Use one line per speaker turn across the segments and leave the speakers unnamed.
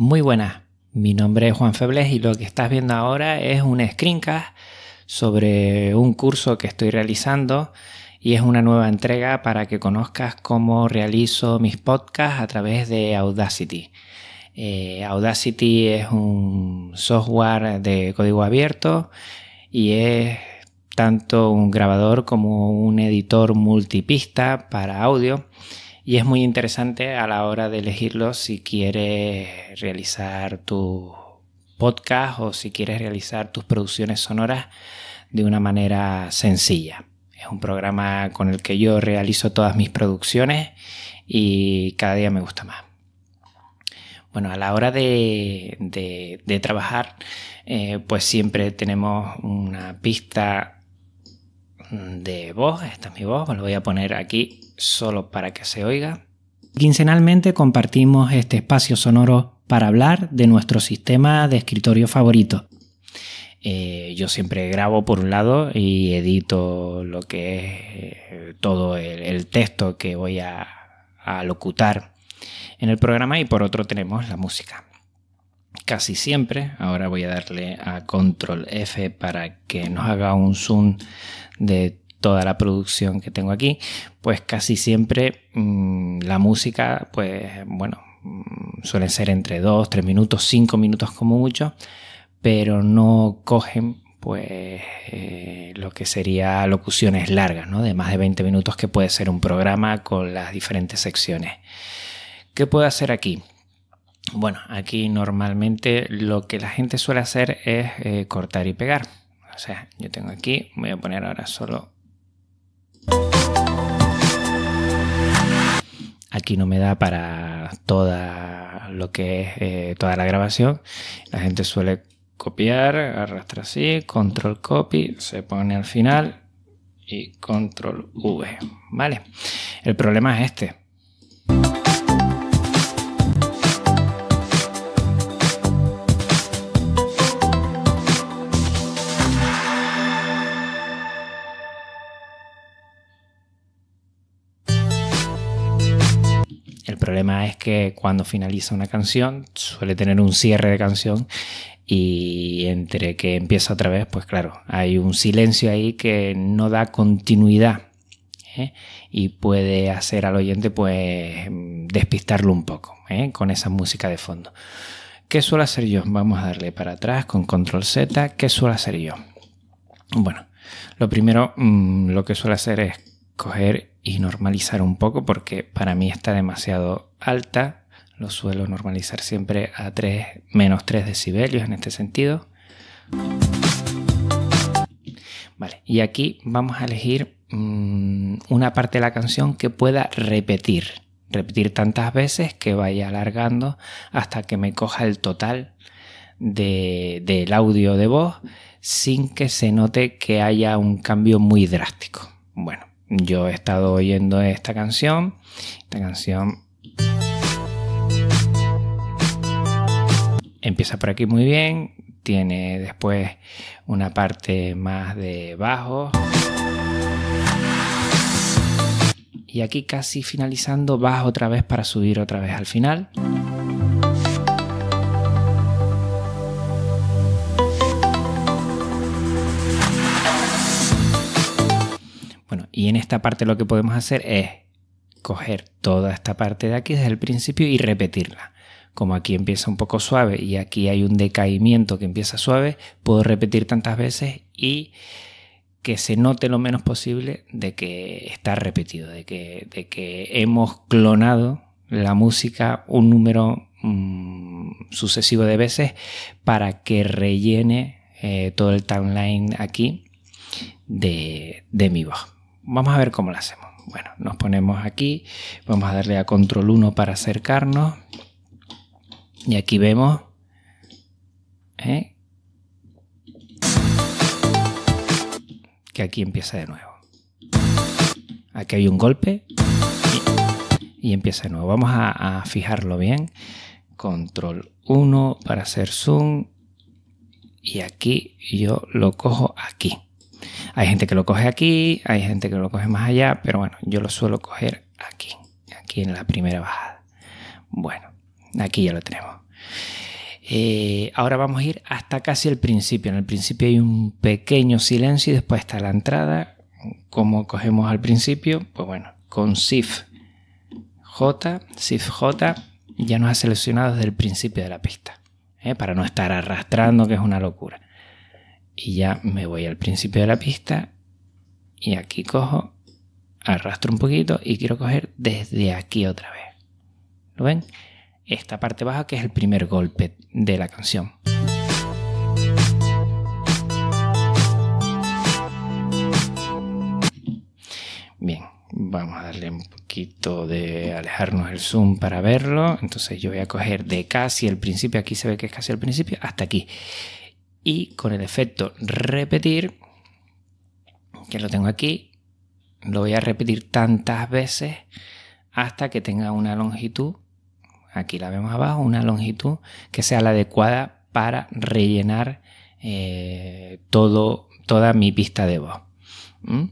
Muy buenas, mi nombre es Juan Febles y lo que estás viendo ahora es un screencast sobre un curso que estoy realizando y es una nueva entrega para que conozcas cómo realizo mis podcasts a través de Audacity. Eh, Audacity es un software de código abierto y es tanto un grabador como un editor multipista para audio y es muy interesante a la hora de elegirlo si quieres realizar tu podcast o si quieres realizar tus producciones sonoras de una manera sencilla. Es un programa con el que yo realizo todas mis producciones y cada día me gusta más. Bueno, a la hora de, trabajar, eh, pues siempre tenemos una pista de voz, esta es mi voz, lo voy a poner aquí solo para que se oiga. Quincenalmente compartimos este espacio sonoro para hablar de nuestro sistema de escritorio favorito. Eh, yo siempre grabo por un lado y edito lo que es eh, todo el, texto que voy a, a locutar en el programa y por otro tenemos la música casi siempre. Ahora voy a darle a control F para que nos haga un zoom de toda la producción que tengo aquí. Pues casi siempre mm, la música, pues bueno, mm, suelen ser entre 2, 3 minutos, 5 minutos como mucho, pero no cogen pues eh, lo que sería locuciones largas, ¿no? De más de 20 minutos que puede ser un programa con las diferentes secciones. ¿Qué puedo hacer aquí? Bueno, aquí normalmente lo que la gente suele hacer es eh, cortar y pegar. O sea, yo tengo aquí, voy a poner ahora solo... Aquí no me da para toda lo que es eh, toda la grabación. La gente suele copiar, arrastra así, control copy, se pone al final y control V. ¿Vale? El problema es este El problema es que cuando finaliza una canción suele tener un cierre de canción y entre que empieza otra vez, pues claro, hay un silencio ahí que no da continuidad ¿eh? y puede hacer al oyente pues despistarlo un poco ¿eh? con esa música de fondo. ¿Qué suelo hacer yo? Vamos a darle para atrás con control Z. ¿Qué suelo hacer yo? Bueno, lo primero, mm, lo que suelo hacer es coger y normalizar un poco porque para mí está demasiado alta. Lo suelo normalizar siempre a 3, menos 3 decibelios en este sentido. Vale, y aquí vamos a elegir mm, una parte de la canción que pueda repetir. Repetir tantas veces que vaya alargando hasta que me coja el total de, del audio de voz sin que se note que haya un cambio muy drástico. Bueno, yo he estado oyendo esta canción. Esta canción empieza por aquí muy bien, tiene después una parte más de bajo. Y aquí casi finalizando, bajo otra vez para subir otra vez al final. Y en esta parte lo que podemos hacer es coger toda esta parte de aquí desde el principio y repetirla. Como aquí empieza un poco suave y aquí hay un decaimiento que empieza suave, puedo repetir tantas veces y que se note lo menos posible de que está repetido, de que, que hemos clonado la música un número mm, sucesivo de veces para que rellene eh, todo el timeline aquí de, de mi voz vamos a ver cómo lo hacemos. Bueno, nos ponemos aquí, vamos a darle a control 1 para acercarnos. Y aquí vemos ¿eh? que aquí empieza de nuevo. Aquí hay un golpe y, empieza de nuevo. Vamos a fijarlo bien. Control 1 para hacer zoom. Y aquí yo lo cojo aquí. Hay gente que lo coge aquí, hay gente que lo coge más allá, pero bueno, yo lo suelo coger aquí, aquí en la primera bajada. Bueno, aquí ya lo tenemos. Eh, ahora vamos a ir hasta casi el principio. En el principio hay un pequeño silencio y después está la entrada. Como cogemos al principio, pues bueno, con SIF J, SIF J, ya nos ha seleccionado desde el principio de la pista, ¿eh? para no estar arrastrando, que es una locura y ya me voy al principio de la pista y aquí cojo, arrastro un poquito y quiero coger desde aquí otra vez. ¿Lo ven? Esta parte baja que es el primer golpe de la canción. Bien, vamos a darle un poquito de alejarnos el zoom para verlo. Entonces yo voy a coger de casi el principio, aquí se ve que es casi el principio, hasta aquí y con el efecto repetir, que lo tengo aquí, lo voy a repetir tantas veces hasta que tenga una longitud, aquí la vemos abajo, una longitud que sea la adecuada para rellenar eh, todo, toda mi pista de voz. ¿Mm?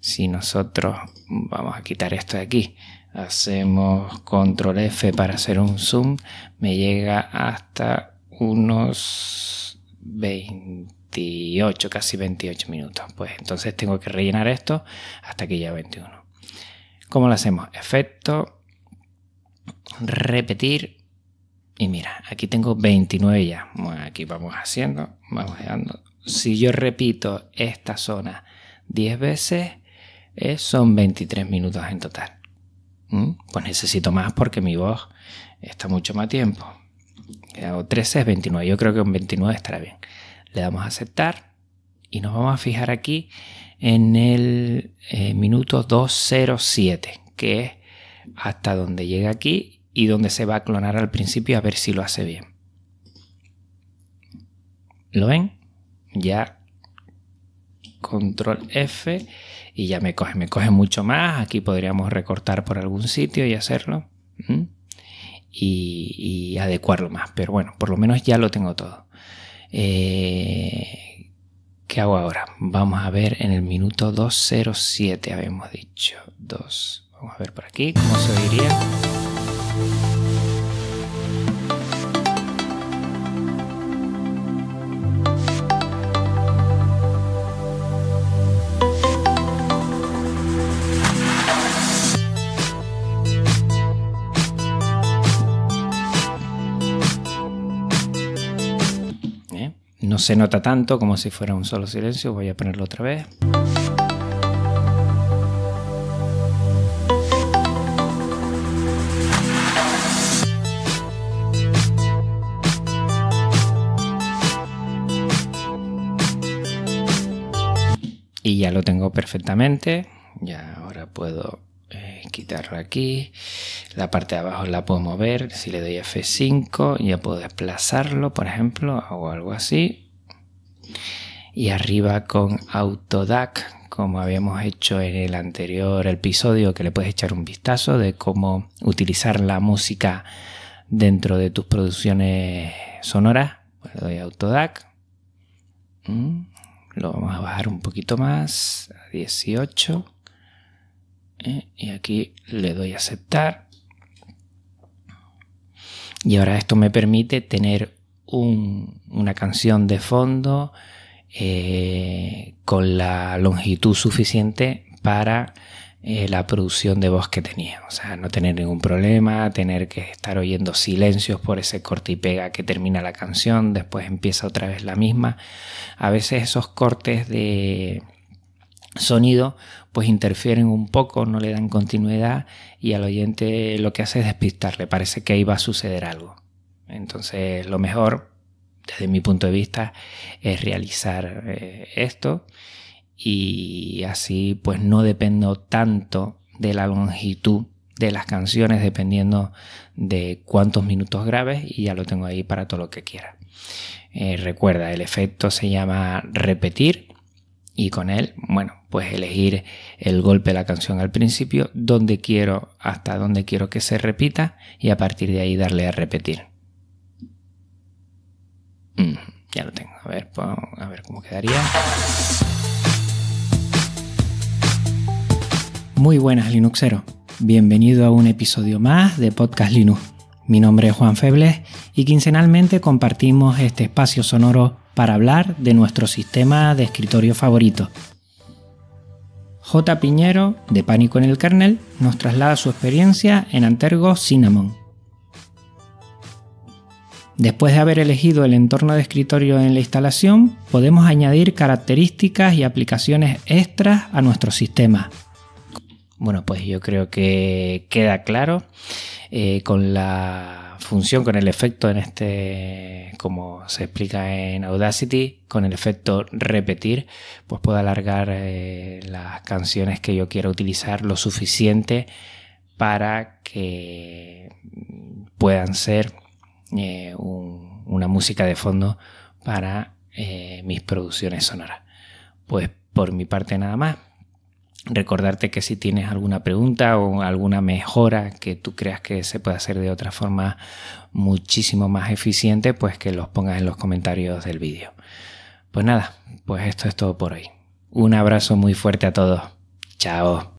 Si nosotros vamos a quitar esto de aquí, hacemos control F para hacer un zoom, me llega hasta unos 28, casi 28 minutos. Pues entonces tengo que rellenar esto hasta que ya 21. ¿Cómo lo hacemos? Efecto, repetir. Y mira, aquí tengo 29 ya. aquí vamos haciendo, vamos dando. Si yo repito esta zona 10 veces, eh, son 23 minutos en total. ¿Mm? Pues necesito más porque mi voz está mucho más tiempo o 13 es 29, yo creo que un 29 estará bien. Le damos a aceptar y nos vamos a fijar aquí en el eh, minuto 207, que es hasta donde llega aquí y donde se va a clonar al principio a ver si lo hace bien. ¿Lo ven? Ya control F y ya me coge, me coge mucho más. Aquí podríamos recortar por algún sitio y hacerlo. ¿Mm? y, adecuarlo más. Pero bueno, por lo menos ya lo tengo todo. Eh, ¿Qué hago ahora? Vamos a ver en el minuto 207, habíamos dicho. 2. Vamos a ver por aquí cómo se oiría. no se nota tanto como si fuera un solo silencio. Voy a ponerlo otra vez. Y ya lo tengo perfectamente. Ya ahora puedo eh, quitarlo aquí. La parte de abajo la puedo mover. Si le doy F5, ya puedo desplazarlo, por ejemplo, o algo así y arriba con Autodac, como habíamos hecho en el anterior episodio, que le puedes echar un vistazo de cómo utilizar la música dentro de tus producciones sonoras. le doy Autodac. Mm, lo vamos a bajar un poquito más, a 18. Eh, y aquí le doy a aceptar. Y ahora esto me permite tener una canción de fondo eh, con la longitud suficiente para eh, la producción de voz que tenía. O sea, no tener ningún problema, tener que estar oyendo silencios por ese corte y pega que termina la canción, después empieza otra vez la misma. A veces esos cortes de sonido pues interfieren un poco, no le dan continuidad y al oyente lo que hace es despistarle, parece que ahí va a suceder algo. Entonces, lo mejor, desde mi punto de vista, es realizar eh, esto y así pues no dependo tanto de la longitud de las canciones dependiendo de cuántos minutos graves y ya lo tengo ahí para todo lo que quiera. Eh, recuerda, el efecto se llama repetir y con él, bueno, pues elegir el golpe de la canción al principio, donde quiero, hasta donde quiero que se repita y a partir de ahí darle a repetir. Mm, ya lo tengo. A ver, a ver cómo quedaría. Muy buenas, Linuxero. Bienvenido a un episodio más de Podcast Linux. Mi nombre es Juan Febles y quincenalmente compartimos este espacio sonoro para hablar de nuestro sistema de escritorio favorito. J. Piñero, de Pánico en el Kernel, nos traslada su experiencia en Antergo Cinnamon, Después de haber elegido el entorno de escritorio en la instalación, podemos añadir características y aplicaciones extras a nuestro sistema. Bueno, pues yo creo que queda claro eh, con la función, con el efecto en este, como se explica en Audacity, con el efecto repetir, pues puedo alargar eh, las canciones que yo quiero utilizar lo suficiente para que puedan ser eh, una música de fondo para eh, mis producciones sonoras. Pues por mi parte nada más. Recordarte que si tienes alguna pregunta o alguna mejora que tú creas que se puede hacer de otra forma muchísimo más eficiente, pues que los pongas en los comentarios del vídeo. Pues nada, pues esto es todo por hoy. Un abrazo muy fuerte a todos. Chao.